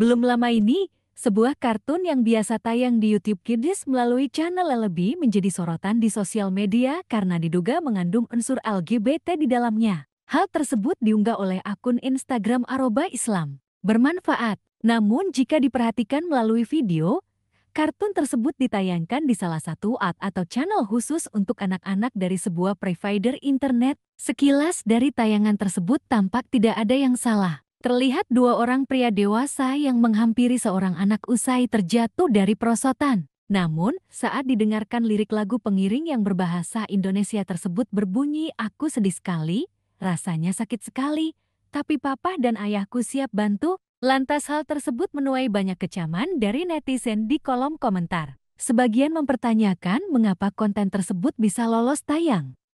Belum lama ini, sebuah kartun yang biasa tayang di YouTube Kids melalui channel Lelebi menjadi sorotan di sosial media karena diduga mengandung unsur LGBT di dalamnya. Hal tersebut diunggah oleh akun Instagram Aroba Islam. Bermanfaat, namun jika diperhatikan melalui video, kartun tersebut ditayangkan di salah satu ad atau channel khusus untuk anak-anak dari sebuah provider internet. Sekilas dari tayangan tersebut tampak tidak ada yang salah. Terlihat dua orang pria dewasa yang menghampiri seorang anak usai terjatuh dari perosotan. Namun, saat didengarkan lirik lagu pengiring yang berbahasa Indonesia tersebut berbunyi Aku sedih sekali, rasanya sakit sekali, tapi papa dan ayahku siap bantu. Lantas hal tersebut menuai banyak kecaman dari netizen di kolom komentar. Sebagian mempertanyakan mengapa konten tersebut bisa lolos tayang.